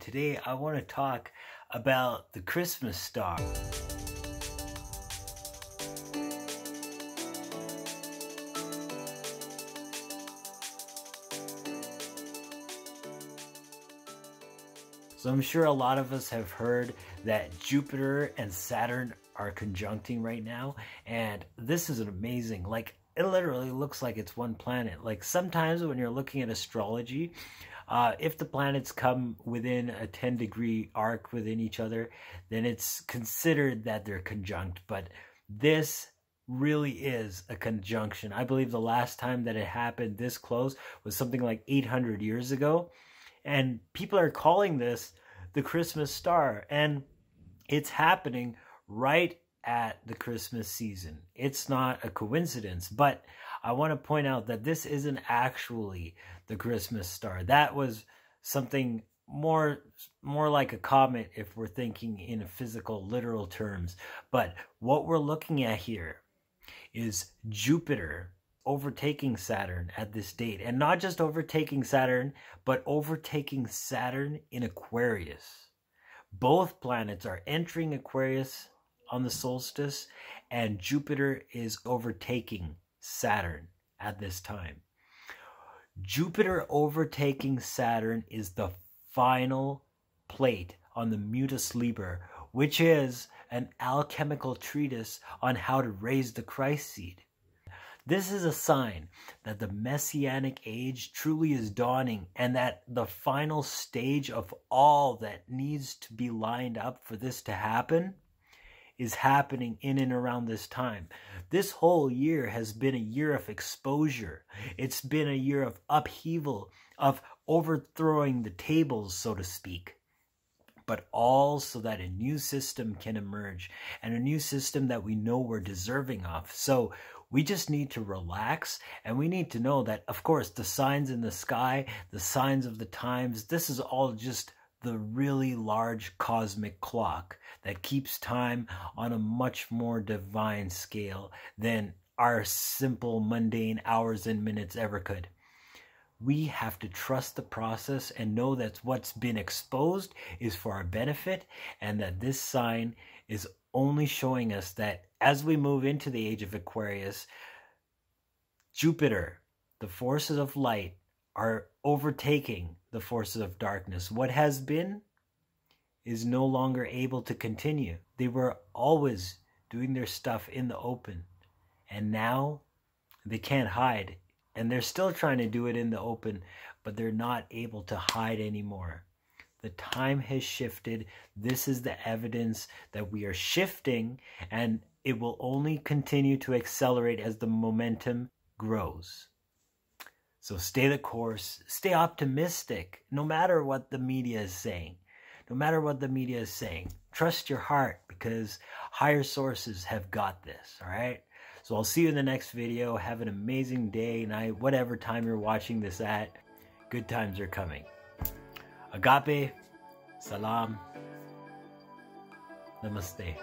Today I want to talk about the Christmas star. So I'm sure a lot of us have heard that Jupiter and Saturn are conjuncting right now and this is an amazing like it literally looks like it's one planet. Like sometimes when you're looking at astrology, uh, if the planets come within a 10 degree arc within each other, then it's considered that they're conjunct. But this really is a conjunction. I believe the last time that it happened this close was something like 800 years ago. And people are calling this the Christmas star. And it's happening right at the Christmas season. It's not a coincidence, but I want to point out that this isn't actually the Christmas star. That was something more more like a comet if we're thinking in physical literal terms. But what we're looking at here is Jupiter overtaking Saturn at this date. And not just overtaking Saturn, but overtaking Saturn in Aquarius. Both planets are entering Aquarius on the solstice, and Jupiter is overtaking Saturn at this time. Jupiter overtaking Saturn is the final plate on the Mutus Liber, which is an alchemical treatise on how to raise the Christ seed. This is a sign that the messianic age truly is dawning and that the final stage of all that needs to be lined up for this to happen is happening in and around this time. This whole year has been a year of exposure. It's been a year of upheaval, of overthrowing the tables, so to speak but all so that a new system can emerge and a new system that we know we're deserving of. So we just need to relax and we need to know that, of course, the signs in the sky, the signs of the times, this is all just the really large cosmic clock that keeps time on a much more divine scale than our simple mundane hours and minutes ever could. We have to trust the process and know that what's been exposed is for our benefit and that this sign is only showing us that as we move into the age of Aquarius, Jupiter, the forces of light, are overtaking the forces of darkness. What has been is no longer able to continue. They were always doing their stuff in the open, and now they can't hide. And they're still trying to do it in the open, but they're not able to hide anymore. The time has shifted. This is the evidence that we are shifting, and it will only continue to accelerate as the momentum grows. So stay the course, stay optimistic, no matter what the media is saying. No matter what the media is saying, trust your heart because higher sources have got this, all right? So I'll see you in the next video. Have an amazing day, night, whatever time you're watching this at. Good times are coming. Agape, salam, namaste.